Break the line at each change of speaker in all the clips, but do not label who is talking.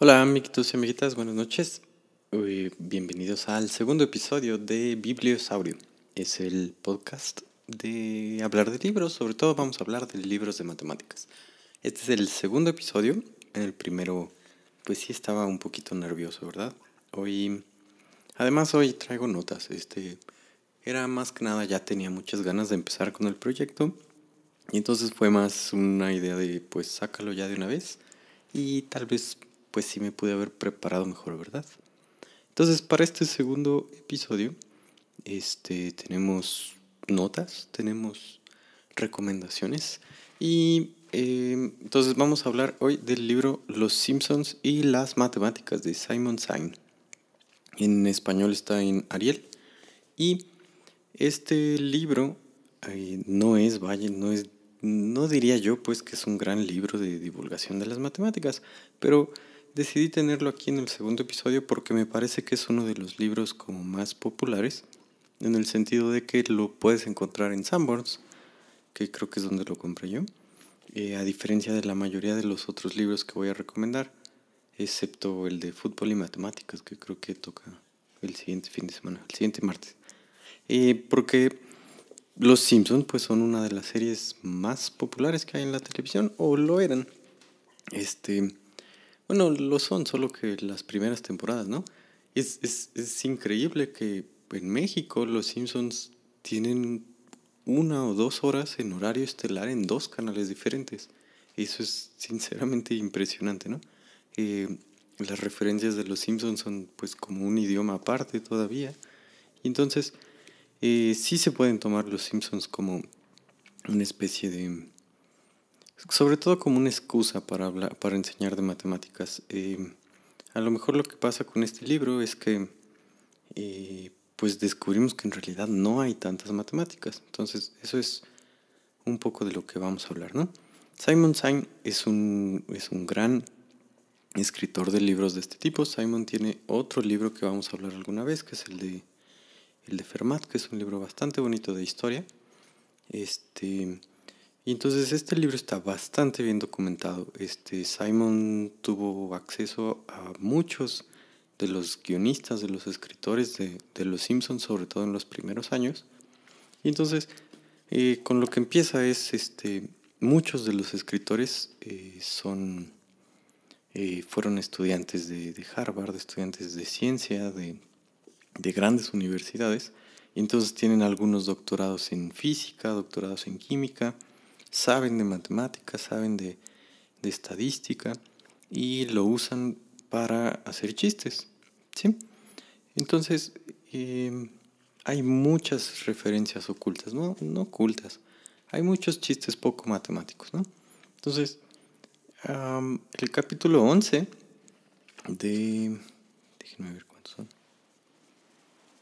Hola amiguitos y amiguitas, buenas noches. Bienvenidos al segundo episodio de Bibliosaurio. Es el podcast de hablar de libros, sobre todo vamos a hablar de libros de matemáticas. Este es el segundo episodio. En el primero, pues sí estaba un poquito nervioso, ¿verdad? Hoy, además hoy traigo notas. Este, era más que nada, ya tenía muchas ganas de empezar con el proyecto. Y entonces fue más una idea de, pues sácalo ya de una vez. Y tal vez pues sí me pude haber preparado mejor, ¿verdad? Entonces, para este segundo episodio, este, tenemos notas, tenemos recomendaciones y em, entonces vamos a hablar hoy del libro Los Simpsons y las matemáticas de Simon Sain. En español está en Ariel y este libro eh, no es, vaya, no es, no diría yo pues que es un gran libro de divulgación de las matemáticas, pero Decidí tenerlo aquí en el segundo episodio porque me parece que es uno de los libros como más populares, en el sentido de que lo puedes encontrar en Sanborns, que creo que es donde lo compré yo, eh, a diferencia de la mayoría de los otros libros que voy a recomendar, excepto el de fútbol y matemáticas, que creo que toca el siguiente fin de semana, el siguiente martes. porque los Simpsons pues son una de las series más populares que hay en la televisión, o lo eran. Este bueno, lo son, solo que las primeras temporadas, ¿no? Es, es, es increíble que en México los Simpsons tienen una o dos horas en horario estelar en dos canales diferentes. Eso es sinceramente impresionante, ¿no? Eh, las referencias de los Simpsons son pues como un idioma aparte todavía. Y entonces eh, sí se pueden tomar los Simpsons como una especie de sobre todo como una excusa para, hablar, para enseñar de matemáticas. Eh, a lo mejor lo que pasa con este libro es que eh, pues descubrimos que en realidad no hay tantas matemáticas. Entonces, eso es un poco de lo que vamos a hablar, ¿no? Simon Sain es un, es un gran escritor de libros de este tipo. Simon tiene otro libro que vamos a hablar alguna vez, que es el de, el de Fermat, que es un libro bastante bonito de historia. Este, y entonces este libro está bastante bien documentado. Este, Simon tuvo acceso a muchos de los guionistas, de los escritores de, Los Simpsons, sobre todo en los primeros años. Y entonces, eh, con lo que empieza es, este, muchos de los escritores eh, son, eh, fueron estudiantes de, de, Harvard, estudiantes de ciencia, de, de grandes universidades. Y entonces tienen algunos doctorados en física, doctorados en química saben de matemáticas, saben de, estadística y lo usan para hacer chistes. ¿sí? Entonces, em, hay muchas referencias ocultas, ¿no? no ocultas. Hay muchos chistes poco matemáticos. Entonces, el capítulo 11 de... Déjenme ver cuántos son.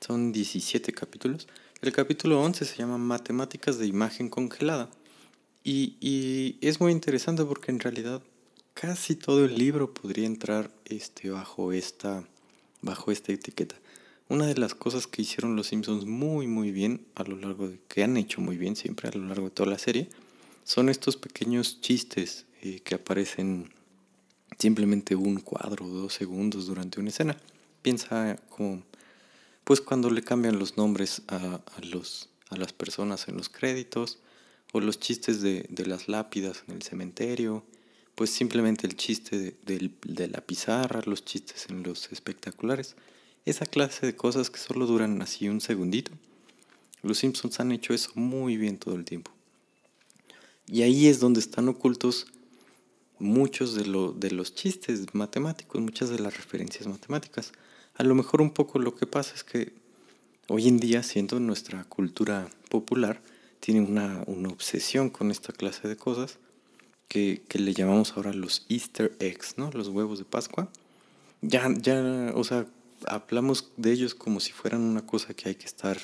Son 17 capítulos. El capítulo 11 se llama Matemáticas de imagen congelada. Y, es muy interesante porque en realidad casi todo el libro podría entrar este, bajo, esta, bajo esta etiqueta. Una de las cosas que hicieron los Simpsons muy muy bien a lo largo que han hecho muy bien siempre a lo largo de toda la serie, son estos pequeños chistes eh, que aparecen simplemente un cuadro o dos segundos durante una escena. Piensa como, pues cuando le cambian los nombres a, los, a las personas en los créditos, o los chistes de, las lápidas en el cementerio, pues simplemente el chiste de, la pizarra, los chistes en los espectaculares, esa clase de cosas que solo duran así un segundito. Los Simpsons han hecho eso muy bien todo el tiempo. Y ahí es donde están ocultos muchos de los chistes matemáticos, muchas de las referencias matemáticas. A lo mejor un poco lo que pasa es que hoy en día, siendo nuestra cultura popular, tiene una, una obsesión con esta clase de cosas que, que, le llamamos ahora los Easter eggs, ¿no? Los huevos de Pascua. Ya, ya, o sea, hablamos de ellos como si fueran una cosa que hay que estar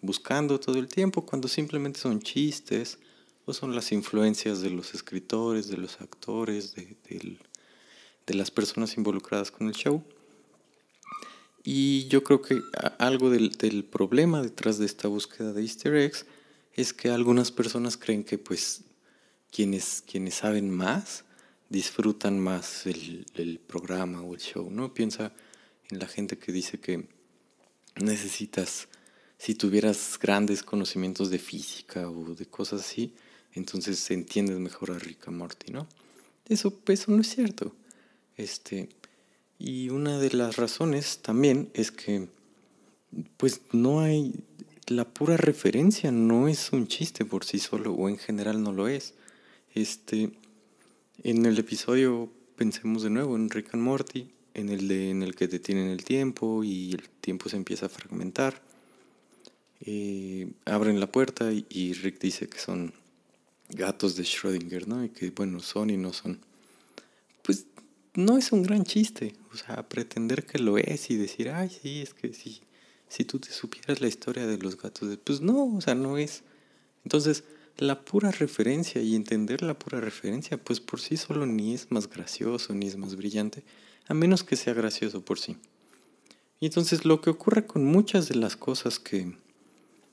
buscando todo el tiempo, cuando simplemente son chistes o son las influencias de los escritores, de los actores, de, las personas involucradas con el show. Y yo creo que algo del, del, problema detrás de esta búsqueda de easter eggs es que algunas personas creen que pues quienes, quienes saben más disfrutan más el, programa o el show, ¿no? Piensa en la gente que dice que necesitas, si tuvieras grandes conocimientos de física o de cosas así, entonces entiendes mejor a Rick Morty, ¿no? Eso, eso no es cierto. Este, y una de las razones también es que pues no hay la pura referencia no es un chiste por sí solo, o en general no lo es. Este, en el episodio, pensemos de nuevo, en Rick and Morty, en el, de, en el que detienen el tiempo y el tiempo se empieza a fragmentar, eh, abren la puerta y, y Rick dice que son gatos de Schrödinger, ¿no? Y que, bueno, son y no son. Pues no es un gran chiste, o sea, pretender que lo es y decir, ay, sí, es que sí si tú te supieras la historia de los gatos, pues no, o sea, no es. Entonces, la pura referencia y entender la pura referencia, pues por sí solo ni es más gracioso, ni es más brillante, a menos que sea gracioso por sí. Y entonces lo que ocurre con muchas de las cosas que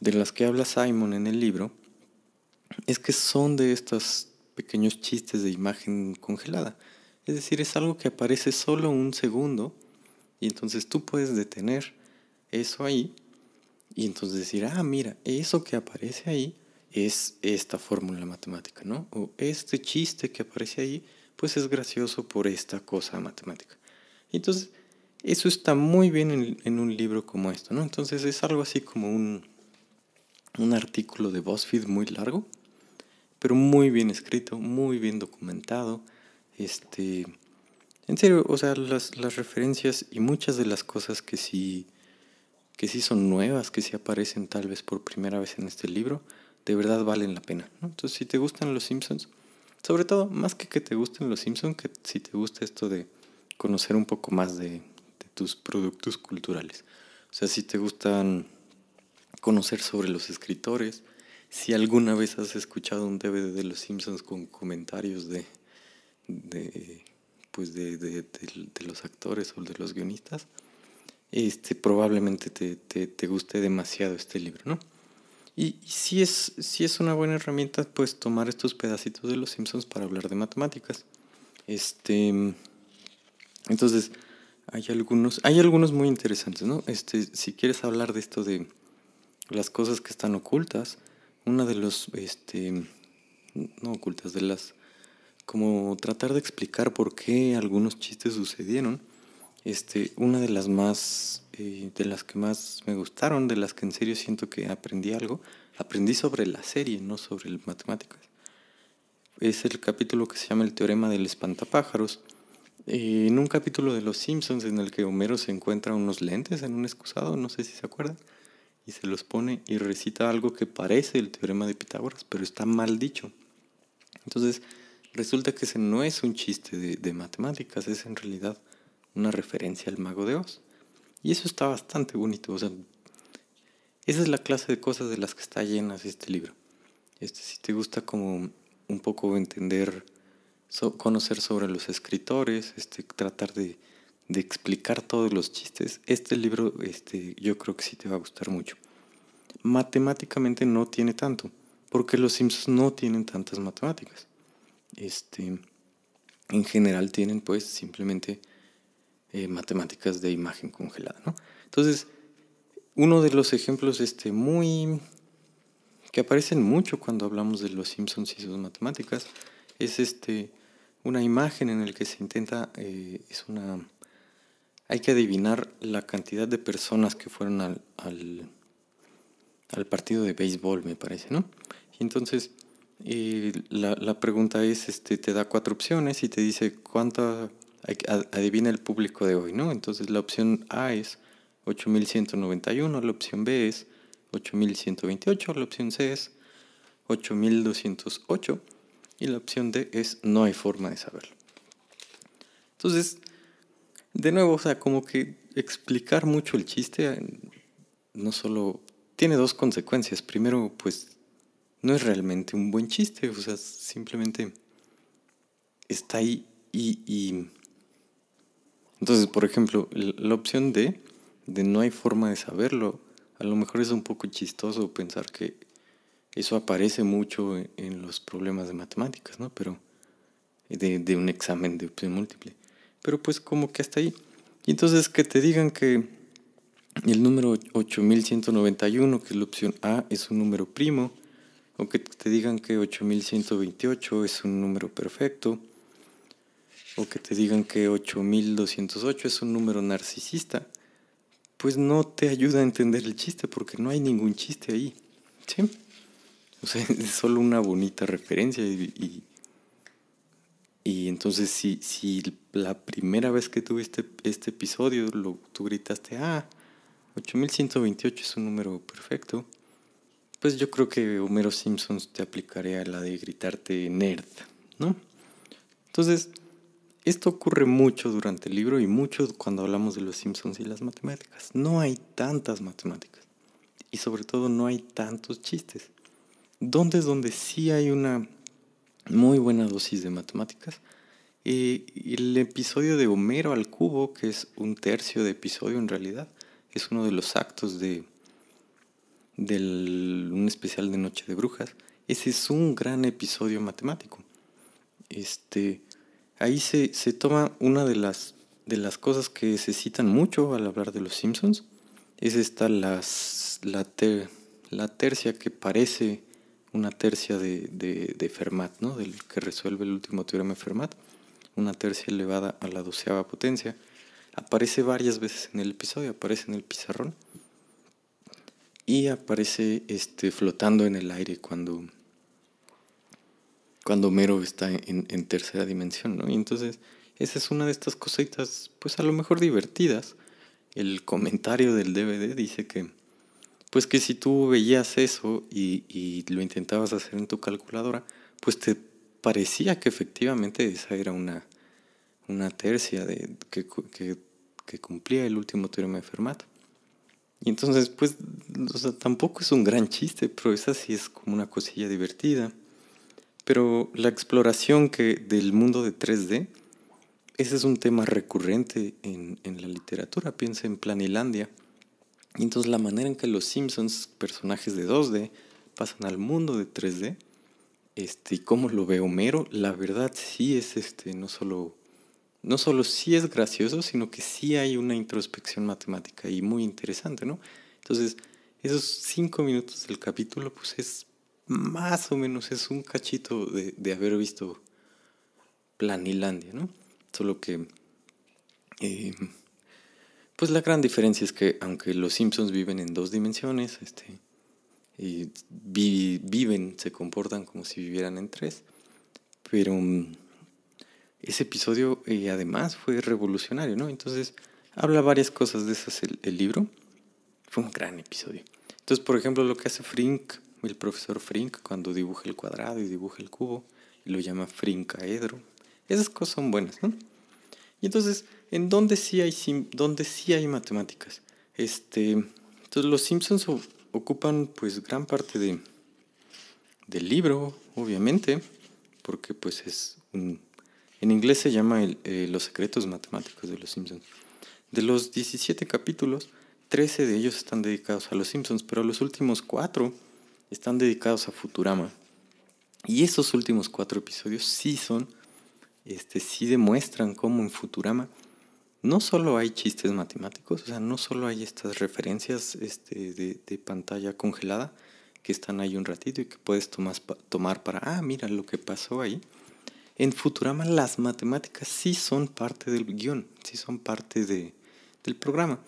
de las que habla Simon en el libro es que son de estos pequeños chistes de imagen congelada. Es decir, es algo que aparece solo un segundo y entonces tú puedes detener eso ahí y entonces decir, ah, mira, eso que aparece ahí es esta fórmula matemática, ¿no? O este chiste que aparece ahí, pues es gracioso por esta cosa matemática. Entonces, eso está muy bien en, un libro como esto, ¿no? Entonces es algo así como un, un artículo de BuzzFeed muy largo, pero muy bien escrito, muy bien documentado. Este, en serio, o sea, las, las referencias y muchas de las cosas que sí que sí son nuevas, que si aparecen tal vez por primera vez en este libro, de verdad valen la pena. Entonces, si te gustan los Simpsons, sobre todo, más que que te gusten los Simpsons, que si te gusta esto de conocer un poco más de, tus productos culturales. O sea, si te gustan conocer sobre los escritores, si alguna vez has escuchado un DVD de los Simpsons con comentarios de, pues de, los actores o de los guionistas, este, probablemente te, guste demasiado este libro, ¿no? Y, si, es, si es una buena herramienta, pues tomar estos pedacitos de los Simpsons para hablar de matemáticas. Este, entonces, hay algunos, hay algunos muy interesantes, Este, si quieres hablar de esto de las cosas que están ocultas, una de los, este, no ocultas, de las, como tratar de explicar por qué algunos chistes sucedieron este, una de las más, eh, de las que más me gustaron, de las que en serio siento que aprendí algo, aprendí sobre la serie, no sobre matemáticas. Es el capítulo que se llama El teorema del espantapájaros. Eh, en un capítulo de Los Simpsons en el que Homero se encuentra unos lentes en un excusado, no sé si se acuerdan, y se los pone y recita algo que parece el teorema de Pitágoras, pero está mal dicho. Entonces, resulta que ese no es un chiste de matemáticas, es en realidad una referencia al mago de Oz. Y eso está bastante bonito. sea, esa es la clase de cosas de las que está llenas este libro. Este, si te gusta como un poco entender, conocer sobre los escritores, este, tratar de, explicar todos los chistes, este libro este, yo creo que sí te va a gustar mucho. Matemáticamente no tiene tanto, porque los Simpsons no tienen tantas matemáticas. Este, en general tienen pues simplemente eh, matemáticas de imagen congelada. Entonces, uno de los ejemplos este, muy que aparecen mucho cuando hablamos de los Simpsons y sus matemáticas es este, una imagen en la que se intenta, eh, es una, hay que adivinar la cantidad de personas que fueron al, al, partido de béisbol, me parece, ¿no? entonces eh, la, pregunta es, este, te da cuatro opciones y te dice cuánta adivina el público de hoy, ¿no? Entonces la opción A es 8191, la opción B es 8128, la opción C es 8208 y la opción D es no hay forma de saberlo. Entonces, de nuevo, o sea, como que explicar mucho el chiste eh, no solo tiene dos consecuencias. Primero, pues no es realmente un buen chiste, o sea, simplemente está ahí y, y entonces, por ejemplo, la opción D, de no hay forma de saberlo, a lo mejor es un poco chistoso pensar que eso aparece mucho en los problemas de matemáticas, ¿no? Pero de, un examen de opción múltiple. Pero pues como que hasta ahí. Y entonces que te digan que el número 8191, que es la opción A, es un número primo, o que te digan que 8128 es un número perfecto, o que te digan que 8208 es un número narcisista, pues no te ayuda a entender el chiste porque no hay ningún chiste ahí. ¿Sí? O sea, es solo una bonita referencia y, y, entonces si, si la primera vez que tuviste este episodio lo, tú gritaste, ah, 8128 es un número perfecto, pues yo creo que Homero Simpson te aplicaría la de gritarte nerd, ¿no? Entonces, esto ocurre mucho durante el libro y mucho cuando hablamos de los Simpsons y las matemáticas. No hay tantas matemáticas y sobre todo no hay tantos chistes. Donde es donde sí hay una muy buena dosis de matemáticas? y eh, el episodio de Homero al cubo, que es un tercio de episodio en realidad, es uno de los actos de del, un especial de Noche de Brujas. Ese es un gran episodio matemático. Este, ahí se, toma una de las, de las cosas que se citan mucho al hablar de los Simpsons. Es esta la, la tercia que parece una tercia de, Fermat, ¿no? del que resuelve el último teorema de Fermat, una tercia elevada a la doceava potencia. Aparece varias veces en el episodio, aparece en el pizarrón y aparece este, flotando en el aire cuando cuando Mero está en, tercera dimensión, ¿no? Y entonces, esa es una de estas cositas, pues a lo mejor divertidas. El comentario del DVD dice que, pues que si tú veías eso y, lo intentabas hacer en tu calculadora, pues te parecía que efectivamente esa era una, una tercia de, que, cumplía el último teorema de Fermat. Y entonces, pues, tampoco es un gran chiste, pero esa sí es como una cosilla divertida. Pero la exploración que del mundo de 3D, ese es un tema recurrente en, en la literatura. Piensa en Planilandia. Y entonces la manera en que los Simpsons, personajes de 2D, pasan al mundo de 3D, este, y cómo lo ve Homero, la verdad sí es este, no solo, no solo sí es gracioso, sino que sí hay una introspección matemática y muy interesante, ¿no? Entonces, esos cinco minutos del capítulo, pues es más o menos es un cachito de, haber visto Planilandia, ¿no? Solo que... Em, pues la gran diferencia es que aunque los Simpsons viven en dos dimensiones, este, y viven, se comportan como si vivieran en tres, pero mm, ese episodio eh, además fue revolucionario, ¿no? Entonces habla varias cosas de esas el, libro, fue un gran episodio. Entonces, por ejemplo, lo que hace Frink el profesor Frink cuando dibuja el cuadrado y dibuja el cubo, lo llama Frinkaedro. Esas cosas son buenas, ¿no? Y entonces, ¿en dónde sí hay, dónde sí hay matemáticas? Este, entonces los Simpsons ocupan pues gran parte de, del libro, obviamente, porque pues es un... En inglés se llama eh, Los secretos matemáticos de los Simpsons. De los 17 capítulos, 13 de ellos están dedicados a los Simpsons, pero los últimos cuatro están dedicados a Futurama. Y esos últimos cuatro episodios sí son, este, sí demuestran cómo en Futurama no solo hay chistes matemáticos, o sea, no solo hay estas referencias este, de, pantalla congelada que están ahí un ratito y que puedes tomar para, ah, mira lo que pasó ahí. En Futurama las matemáticas sí son parte del guión, sí son parte de, del programa.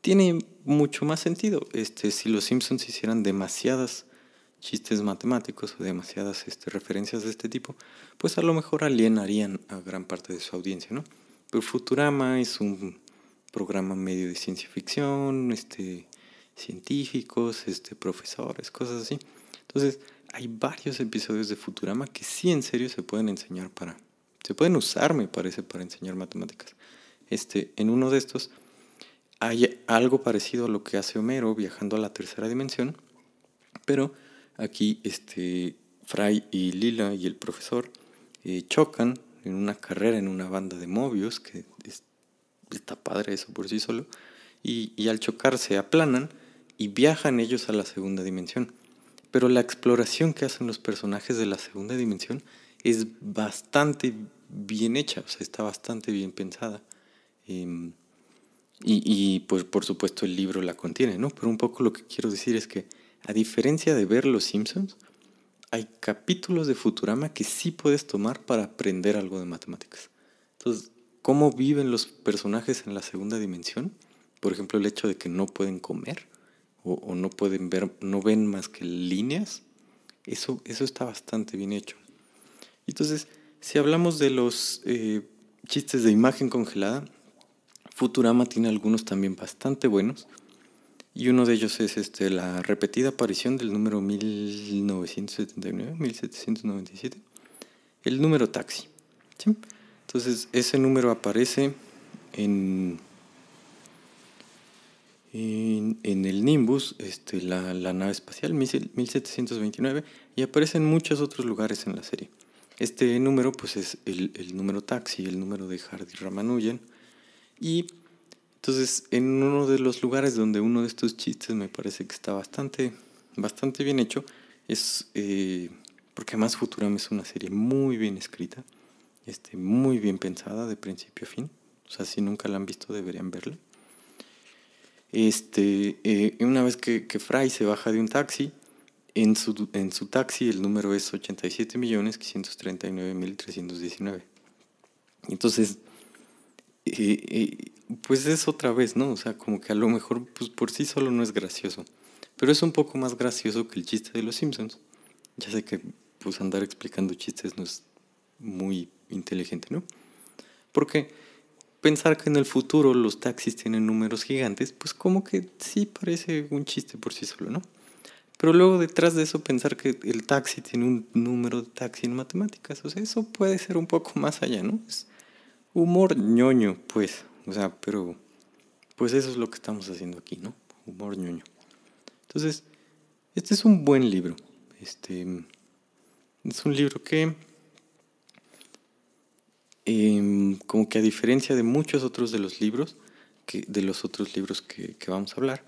Tiene mucho más sentido. Este, si los Simpsons hicieran demasiadas chistes matemáticos o demasiadas este, referencias de este tipo, pues a lo mejor alienarían a gran parte de su audiencia, ¿no? Pero Futurama es un programa medio de ciencia ficción, este, científicos, este, profesores, cosas así. Entonces, hay varios episodios de Futurama que sí en serio se pueden enseñar para... Se pueden usar, me parece, para enseñar matemáticas. Este, en uno de estos hay algo parecido a lo que hace Homero viajando a la tercera dimensión, pero Aquí este, Fry y Lila y el profesor eh, chocan en una carrera en una banda de movios que está padre eso por sí solo, y, y al chocar se aplanan y viajan ellos a la segunda dimensión. Pero la exploración que hacen los personajes de la segunda dimensión es bastante bien hecha, o sea, está bastante bien pensada. Em, y, y, pues por supuesto el libro la contiene, ¿no? Pero un poco lo que quiero decir es que a diferencia de ver Los Simpsons, hay capítulos de Futurama que sí puedes tomar para aprender algo de matemáticas. Entonces, ¿cómo viven los personajes en la segunda dimensión? Por ejemplo, el hecho de que no pueden comer o, no pueden ver, no ven más que líneas. Eso, eso está bastante bien hecho. Entonces, si hablamos de los eh, chistes de imagen congelada, Futurama tiene algunos también bastante buenos. Y uno de ellos es este, la repetida aparición del número 1979, 1797, el número taxi. Entonces, ese número aparece en, en, el Nimbus, este, la, la, nave espacial 1729, y aparece en muchos otros lugares en la serie. Este número pues, es el, el número taxi, el número de Hardy Ramanujan, y entonces, en uno de los lugares donde uno de estos chistes me parece que está bastante, bastante bien hecho, es eh, porque además Futurama es una serie muy bien escrita, este, muy bien pensada de principio a fin. O sea, si nunca la han visto, deberían verla. Este, eh, una vez que, que Fry se baja de un taxi, en su, en su taxi el número es 87.539.319. Entonces, eh, pues es otra vez, ¿no? O sea, como que a lo mejor pues por sí solo no es gracioso, pero es un poco más gracioso que el chiste de los Simpsons. Ya sé que pues andar explicando chistes no es muy inteligente, ¿no? Porque pensar que en el futuro los taxis tienen números gigantes, pues como que sí parece un chiste por sí solo, ¿no? Pero luego detrás de eso pensar que el taxi tiene un número de taxi en matemáticas, o sea, eso puede ser un poco más allá, ¿no? Es humor ñoño, pues. O sea, pero pues eso es lo que estamos haciendo aquí, ¿no? Humor ñoño. Entonces, este es un buen libro. Este es un libro que em, como que a diferencia de muchos otros de los libros, que, de los otros libros que, vamos a hablar,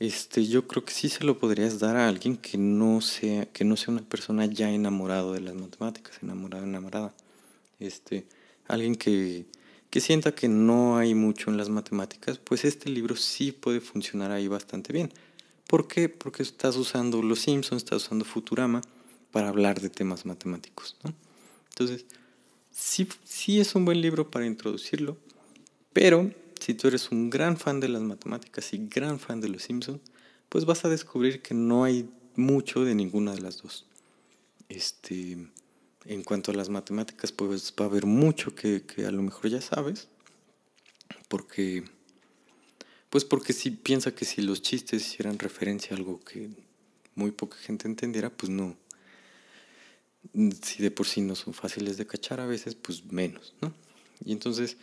este, yo creo que sí se lo podrías dar a alguien que no sea, que no sea una persona ya enamorado de las matemáticas, enamorada, enamorada. Este, alguien que, que sienta que no hay mucho en las matemáticas, pues este libro sí puede funcionar ahí bastante bien. ¿Por qué? Porque estás usando Los Simpsons, estás usando Futurama para hablar de temas matemáticos. ¿no? Entonces, sí, sí es un buen libro para introducirlo, pero si tú eres un gran fan de las matemáticas y gran fan de Los Simpsons, pues vas a descubrir que no hay mucho de ninguna de las dos. Este, en cuanto a las matemáticas, pues va a haber mucho que, a lo mejor ya sabes, porque, pues porque si piensa que si los chistes hicieran referencia a algo que muy poca gente entendiera, pues no. Si de por sí no son fáciles de cachar a veces, pues menos, ¿no? Y entonces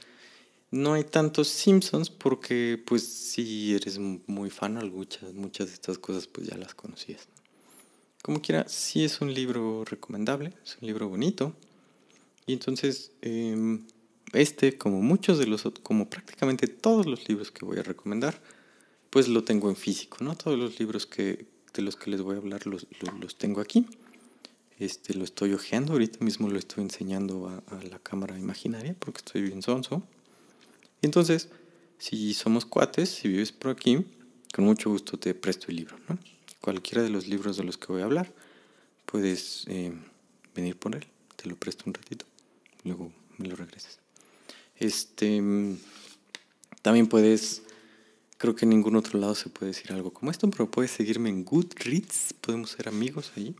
no hay tantos Simpsons porque pues si eres muy fan, muchas, muchas de estas cosas pues ya las conocías. Como quiera, sí es un libro recomendable, es un libro bonito. Y entonces, em, este, como muchos de los, como prácticamente todos los libros que voy a recomendar, pues lo tengo en físico, ¿no? Todos los libros que, de los que les voy a hablar los, tengo aquí. Este, lo estoy hojeando, ahorita mismo lo estoy enseñando a, la cámara imaginaria porque estoy bien sonso. Entonces, si somos cuates, si vives por aquí, con mucho gusto te presto el libro, ¿no? cualquiera de los libros de los que voy a hablar, puedes eh, venir por él. Te lo presto un ratito. Luego me lo regresas. Este, también puedes, creo que en ningún otro lado se puede decir algo como esto, pero puedes seguirme en Goodreads. Podemos ser amigos allí.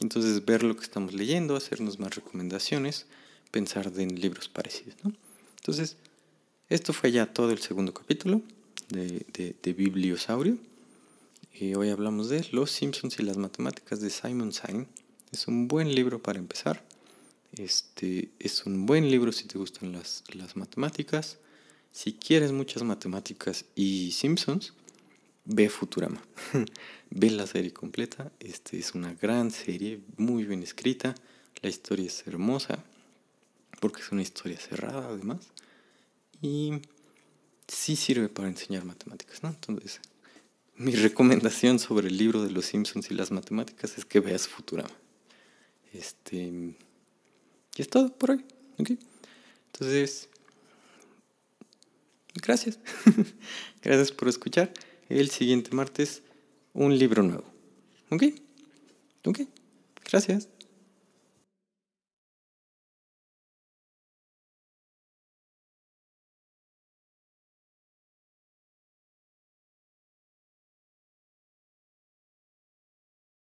Entonces ver lo que estamos leyendo, hacernos más recomendaciones, pensar en libros parecidos. Entonces, esto fue ya todo el segundo capítulo de, de Bibliosaurio hoy hablamos de Los Simpsons y las matemáticas de Simon Sine Es un buen libro para empezar. Este es un buen libro si te gustan las, matemáticas. Si quieres muchas matemáticas y Simpsons, ve Futurama. ve la serie completa. Este es una gran serie, muy bien escrita. La historia es hermosa, porque es una historia cerrada además. Y sí sirve para enseñar matemáticas, ¿no? Entonces, mi recomendación sobre el libro de los Simpsons y las matemáticas es que veas Futurama. Este. Y es todo por hoy. Entonces. Gracias. gracias por escuchar. El siguiente martes, un libro nuevo. ¿Ok? ¿Ok? Gracias.